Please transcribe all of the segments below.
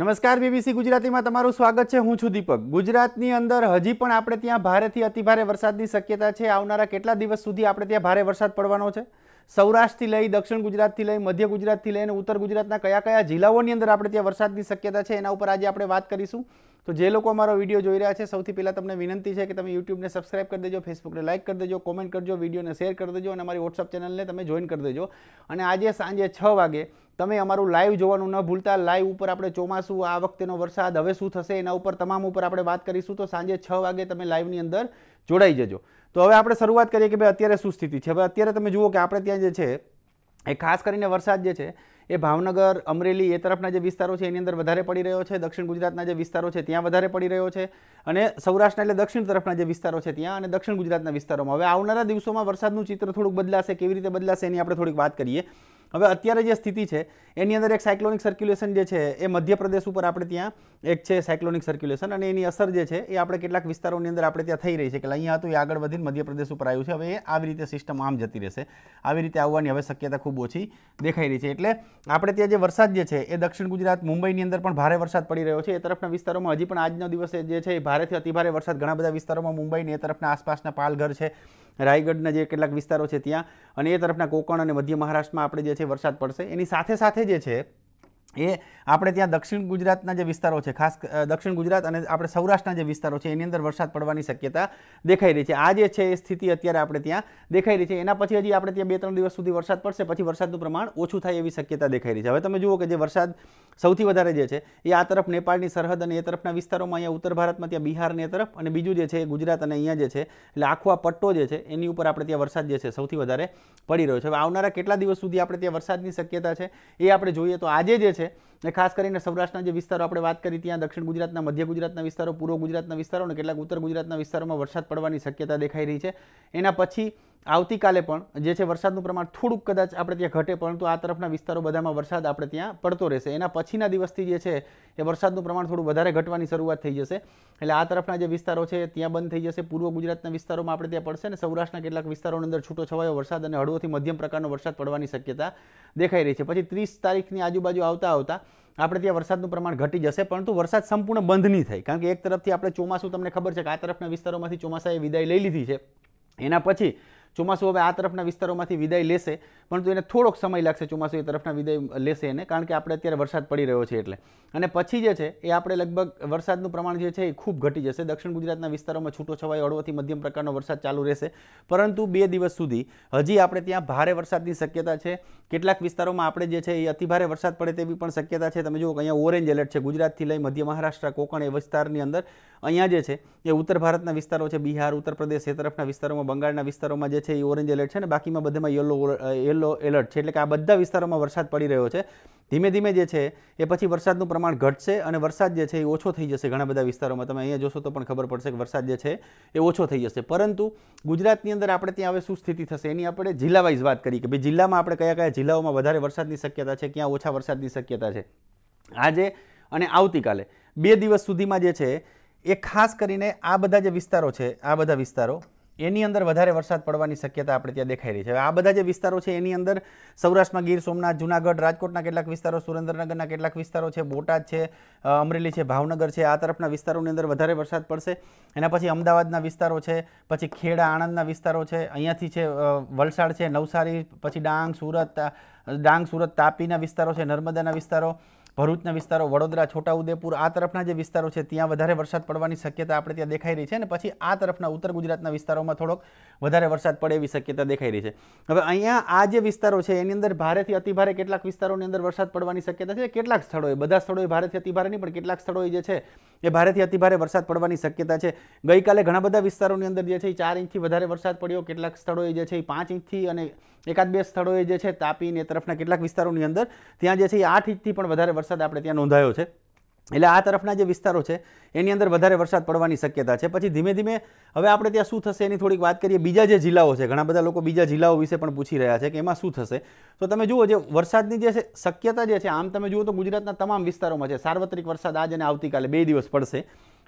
નમસ્કાર બીબીસી ગુજરાતીમાં તમારું સ્વાગત છે હું છું દીપક ગુજરાતની અંદર હજી પણ આપણે ત્યાં ભારેથી અતિભારે વરસાદની શક્યતા છે આવનારા કેટલા દિવસ સુધી આપણે ત્યાં ભારે વરસાદ પડવાનો છે સૌરાષ્ટ્રથી લઈ દક્ષિણ ગુજરાતથી લઈ મધ્ય ગુજરાતથી લઈને ઉત્તર ગુજરાતના કયા કયા જિલ્લાઓની અંદર આપણે ત્યાં વરસાદની શક્યતા છે એના ઉપર આજે આપણે વાત કરીશું તો જે લોકો અમારો વિડીયો જોઈ રહ્યા છે સૌથી પહેલાં તમને વિનંતી છે કે તમે યુટ્યુબને સબસ્ક્રાઇબ કરી દેજો ફેસબુકને લાઇક કરી દેજો કોમેન્ટ કરજો વિડીયોને શેર કરી દેજો અને અમારી વોટ્સઅપ ચેનલને તમે જોઈન કરી દેજો અને આજે સાંજે છ વાગે તમે અમારું લાઈવ જોવાનું ન ભૂલતા લાઈવ ઉપર આપણે ચોમાસું આ વખતેનો વરસાદ હવે શું થશે એના ઉપર તમામ ઉપર આપણે વાત કરીશું તો સાંજે છ વાગે તમે લાઈવની અંદર જોડાઈ જજો તો હવે આપણે શરૂઆત કરીએ કે ભાઈ અત્યારે શું સ્થિતિ છે હવે અત્યારે તમે જુઓ કે આપણે ત્યાં જે છે એ ખાસ કરીને વરસાદ જે છે એ ભાવનગર અમરેલી એ તરફના જે વિસ્તારો છે એની અંદર વધારે પડી રહ્યો છે દક્ષિણ ગુજરાતના જે વિસ્તારો છે ત્યાં વધારે પડી રહ્યો છે અને સૌરાષ્ટ્રના એટલે દક્ષિણ તરફના જે વિસ્તારો છે ત્યાં અને દક્ષિણ ગુજરાતના વિસ્તારોમાં હવે આવનારા દિવસોમાં વરસાદનું ચિત્ર થોડુંક બદલાશે કેવી રીતે બદલાશે એની આપણે થોડીક વાત કરીએ હવે અત્યારે જે સ્થિતિ છે એની અંદર એક સાયક્લોનિક સર્ક્યુલેશન જે છે એ મધ્યપ્રદેશ ઉપર આપણે ત્યાં એક છે સાયક્લોનિક સર્ક્યુલેશન અને એની અસર જે છે એ આપણે કેટલાક વિસ્તારોની અંદર આપણે ત્યાં થઈ રહી છે કે અહીંયા હતું એ આગળ વધીને મધ્યપ્રદેશ ઉપર આવ્યું છે હવે એ આવી રીતે સિસ્ટમ આમ જતી રહેશે આવી રીતે આવવાની હવે શક્યતા ખૂબ ઓછી દેખાઈ રહી છે એટલે આપણે ત્યાં જે વરસાદ જે છે એ દક્ષિણ ગુજરાત મુંબઈની અંદર પણ ભારે વરસાદ પડી રહ્યો છે એ તરફના વિસ્તારોમાં હજી પણ આજના દિવસે જે છે એ ભારેથી અતિભારે વરસાદ ઘણા બધા વિસ્તારોમાં મુંબઈની એ તરફના આસપાસના પાલઘર છે રાયગઢના જે કેટલાક વિસ્તારો છે ત્યાં અને એ તરફના કોકણ અને મધ્ય મહારાષ્ટ્રમાં આપણે જે છે વરસાદ પડશે એની સાથે સાથે જે છે એ આપણે ત્યાં દક્ષિણ ગુજરાતના જે વિસ્તારો છે ખાસ દક્ષિણ ગુજરાત અને આપણે સૌરાષ્ટ્રના જે વિસ્તારો છે એની અંદર વરસાદ પડવાની શક્યતા દેખાઈ રહી છે આ જે છે એ સ્થિતિ અત્યારે આપણે ત્યાં દેખાઈ રહી છે એના પછી હજી આપણે ત્યાં બે ત્રણ દિવસ સુધી વરસાદ પડશે પછી વરસાદનું પ્રમાણ ઓછું થાય એવી શક્યતા દેખાઈ રહી છે હવે તમે જુઓ કે જે વરસાદ સૌથી વધારે જે છે એ આ તરફ નેપાળની સરહદ અને એ તરફના વિસ્તારોમાં અહીંયા ઉત્તર ભારતમાં ત્યાં બિહારની તરફ અને બીજું જે છે એ ગુજરાત અને અહીંયા જે છે એટલે આખો પટ્ટો જે છે એની ઉપર આપણે ત્યાં વરસાદ જે છે સૌથી વધારે પડી રહ્યો છે હવે આવનારા કેટલા દિવસ સુધી આપણે ત્યાં વરસાદની શક્યતા છે એ આપણે જોઈએ તો આજે જે છે છે ને ખાસ કરીને સૌરાષ્ટ્રના જે વિસ્તારો આપણે વાત કરી ત્યાં દક્ષિણ ગુજરાતના મધ્ય ગુજરાતના વિસ્તારો પૂર્વ ગુજરાતના વિસ્તારો અને કેટલાક ઉત્તર ગુજરાતના વિસ્તારોમાં વરસાદ પડવાની શક્યતા દેખાઈ રહી છે એના પછી આવતીકાલે પણ જે છે વરસાદનું પ્રમાણ થોડુંક કદાચ આપણે ત્યાં ઘટે પરંતુ આ તરફના વિસ્તારો બધામાં વરસાદ આપણે ત્યાં પડતો રહેશે એના પછીના દિવસથી જે છે એ વરસાદનું પ્રમાણ થોડું વધારે ઘટવાની શરૂઆત થઈ જશે એટલે આ તરફના જે વિસ્તારો છે ત્યાં બંધ થઈ જશે પૂર્વ ગુજરાતના વિસ્તારોમાં આપણે ત્યાં પડશે અને સૌરાષ્ટ્રના કેટલાક વિસ્તારોની અંદર છૂટો છવાયો વરસાદ અને હળવોથી મધ્યમ પ્રકારનો વરસાદ પડવાની શક્યતા દેખાઈ રહી છે પછી ત્રીસ તારીખની આજુબાજુ આવતા આવતા આપણે ત્યાં વરસાદનું પ્રમાણ ઘટી જશે પરંતુ વરસાદ સંપૂર્ણ બંધ નહીં થાય કારણ કે એક તરફથી આપણે ચોમાસું તમને ખબર છે કે આ તરફના વિસ્તારોમાંથી ચોમાસાએ વિદાય લઈ લીધી છે એના પછી ચોમાસું હવે આ તરફના વિસ્તારોમાંથી વિદાય લેશે પરંતુ એને થોડોક સમય લાગશે ચોમાસું એ તરફના વિદાય લેશે એને કારણ કે આપણે અત્યારે વરસાદ પડી રહ્યો છે એટલે અને પછી જે છે એ આપણે લગભગ વરસાદનું પ્રમાણ જે છે એ ખૂબ ઘટી જશે દક્ષિણ ગુજરાતના વિસ્તારોમાં છૂટો છવાયો હળવોથી મધ્યમ પ્રકારનો વરસાદ ચાલુ રહેશે પરંતુ બે દિવસ સુધી હજી આપણે ત્યાં ભારે વરસાદની શક્યતા છે કેટલાક વિસ્તારોમાં આપણે જે છે એ અતિભારે વરસાદ પડે તેવી પણ શક્યતા છે તમે જુઓ અહીંયા ઓરેન્જ એલર્ટ છે ગુજરાતથી લઈ મધ્ય મહારાષ્ટ્ર કોકણ એ વિસ્તારની અંદર અહીંયા જે છે એ ઉત્તર ભારતના વિસ્તારો છે બિહાર ઉત્તર પ્રદેશ એ તરફના વિસ્તારોમાં બંગાળના વિસ્તારોમાં જે છે એ ઓરેન્જ એલર્ટ છે અને બાકીમાં બધામાં યલો યલો એલર્ટ છે એટલે કે આ બધા વિસ્તારોમાં વરસાદ પડી રહ્યો છે ધીમે ધીમે જે છે એ પછી વરસાદનું પ્રમાણ ઘટશે અને વરસાદ જે છે એ ઓછો થઈ જશે ઘણા બધા વિસ્તારોમાં તમે અહીંયા જોશો તો પણ ખબર પડશે કે વરસાદ જે છે એ ઓછો થઈ જશે પરંતુ ગુજરાતની અંદર આપણે ત્યાં હવે શું સ્થિતિ થશે એની આપણે જિલ્લા વાત કરીએ કે ભાઈ જિલ્લામાં આપણે કયા કયા જિલ્લાઓમાં વધારે વરસાદની શક્યતા છે ક્યાં ઓછા વરસાદની શક્યતા છે આજે અને આવતીકાલે બે દિવસ સુધીમાં જે છે એ ખાસ કરીને આ બધા જે વિસ્તારો છે આ બધા વિસ્તારો એની અંદર વધારે વરસાદ પડવાની શક્યતા આપણે ત્યાં દેખાઈ રહી છે આ બધા જે વિસ્તારો છે એની અંદર સૌરાષ્ટ્રમાં ગીર સોમનાથ જુનાગઢ રાજકોટના કેટલાક વિસ્તારો સુરેન્દ્રનગરના કેટલાક વિસ્તારો છે બોટાદ છે અમરેલી છે ભાવનગર છે આ તરફના વિસ્તારોની અંદર વધારે વરસાદ પડશે એના પછી અમદાવાદના વિસ્તારો છે પછી ખેડા આણંદના વિસ્તારો છે અહીંયાથી છે વલસાડ છે નવસારી પછી ડાંગ સુરત ડાંગ સુરત તાપીના વિસ્તારો છે નર્મદાના વિસ્તારો ભરૂચના વિસ્તારો વડોદરા છોટાઉદેપુર આ તરફના જે વિસ્તારો છે ત્યાં વધારે વરસાદ પડવાની શક્યતા આપણે ત્યાં દેખાઈ રહી છે અને પછી આ તરફના ઉત્તર ગુજરાતના વિસ્તારોમાં થોડોક વધારે વરસાદ પડે એવી શક્યતા દેખાઈ રહી છે હવે અહીંયા આ જે વિસ્તારો છે એની અંદર ભારેથી અતિભારે કેટલાક વિસ્તારોની અંદર વરસાદ પડવાની શક્યતા છે કેટલાક સ્થળોએ બધા સ્થળોએ ભારેથી અતિભારે નહીં પણ કેટલાક સ્થળોએ જે છે એ ભારેથી અતિભારે વરસાદ પડવાની શક્યતા છે ગઈકાલે ઘણા બધા વિસ્તારોની અંદર જે છે એ ચાર ઇંચથી વધારે વરસાદ પડ્યો કેટલાક સ્થળોએ જે છે એ પાંચ ઇંચથી અને એકાદ બે સ્થળોએ જે છે તાપી તાપીને તરફના કેટલાક વિસ્તારોની અંદર ત્યાં જે છે એ આઠ ઇંચથી પણ વધારે વરસાદ આપણે ત્યાં નોંધાયો છે એટલે આ તરફના જે વિસ્તારો છે એની અંદર વધારે વરસાદ પડવાની શક્યતા છે પછી ધીમે ધીમે હવે આપણે ત્યાં શું થશે એની થોડીક વાત કરીએ બીજા જે જિલ્લાઓ છે ઘણા બધા લોકો બીજા જિલ્લાઓ વિશે પણ પૂછી રહ્યા છે કે એમાં શું થશે તો તમે જુઓ જે વરસાદની જે છે શક્યતા જે છે આમ તમે જુઓ તો ગુજરાતના તમામ વિસ્તારોમાં છે સાર્વત્રિક વરસાદ આજ અને આવતીકાલે બે દિવસ પડશે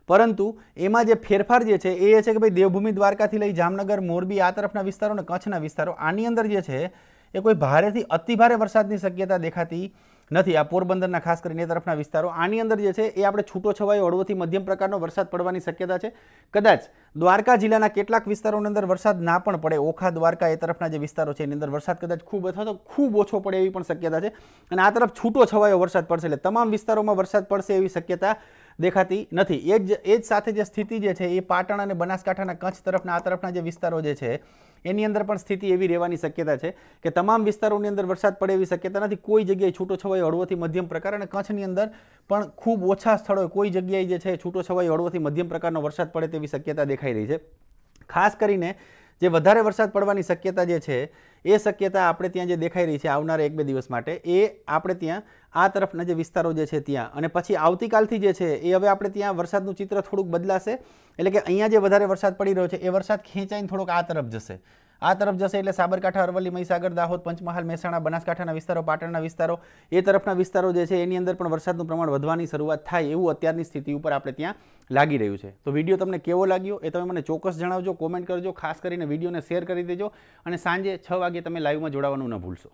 પરંતુ એમાં જે ફેરફાર જે છે એ છે કે ભાઈ દેવભૂમિ દ્વારકાથી લઈ જામનગર મોરબી આ તરફના વિસ્તારો અને કચ્છના વિસ્તારો આની અંદર જે છે એ કોઈ ભારેથી અતિભારે વરસાદની શક્યતા દેખાતી નથી આ પોરબંદરના ખાસ કરીને એ તરફના વિસ્તારો આની અંદર જે છે એ આપણે છૂટો છવાયો હળવોથી મધ્યમ પ્રકારનો વરસાદ પડવાની શક્યતા છે કદાચ દ્વારકા જિલ્લાના કેટલાક વિસ્તારોની અંદર વરસાદ ના પણ પડે ઓખા દ્વારકા એ તરફના જે વિસ્તારો છે એની અંદર વરસાદ કદાચ ખૂબ અથવા તો ખૂબ ઓછો પડે એવી પણ શક્યતા છે અને આ તરફ છૂટો છવાયો વરસાદ પડશે એટલે તમામ વિસ્તારોમાં વરસાદ પડશે એવી શક્યતા દેખાતી નથી એ જ એ જ સાથે જે સ્થિતિ જે છે એ પાટણ અને બનાસકાંઠાના કચ્છ તરફના આ તરફના જે વિસ્તારો જે છે એની અંદર પણ સ્થિતિ એવી રહેવાની શક્યતા છે કે તમામ વિસ્તારોની અંદર વરસાદ પડે એવી શક્યતા નથી કોઈ જગ્યાએ છૂટો છવાયો હળવોથી મધ્યમ પ્રકાર અને કચ્છની અંદર પણ ખૂબ ઓછા સ્થળોએ કોઈ જગ્યાએ જે છે છૂટો છવાયો હળવોથી મધ્યમ પ્રકારનો વરસાદ પડે તેવી શક્યતા દેખાઈ રહી છે ખાસ કરીને જે વધારે વરસાદ પડવાની શક્યતા જે છે એ શક્યતા આપણે ત્યાં જે દેખાઈ રહી છે આવનારા એક બે દિવસ માટે એ આપણે ત્યાં આ તરફના જે વિસ્તારો જે છે ત્યાં અને પછી આવતીકાલથી જે છે એ હવે આપણે ત્યાં વરસાદનું ચિત્ર થોડુંક બદલાશે એટલે કે અહીંયા જે વધારે વરસાદ પડી રહ્યો છે એ વરસાદ ખેંચાઈને થોડોક આ તરફ જશે આ તરફ જશે એટલે સાબરકાંઠા અરવલ્લી મહીસાગર દાહોદ પંચમહાલ મહેસાણા બનાસકાંઠાના વિસ્તારો પાટણના વિસ્તારો એ તરફના વિસ્તારો જે છે એની અંદર પણ વરસાદનું પ્રમાણ વધવાની શરૂઆત થાય એવું અત્યારની સ્થિતિ ઉપર આપણે ત્યાં લાગી રહ્યું છે તો વિડીયો તમને કેવો લાગ્યો એ તમે મને ચોક્કસ જણાવજો કોમેન્ટ કરજો ખાસ કરીને વિડીયોને શેર કરી દેજો અને સાંજે છ વાગે તમે લાઈવમાં જોડાવાનું ન ભૂલશો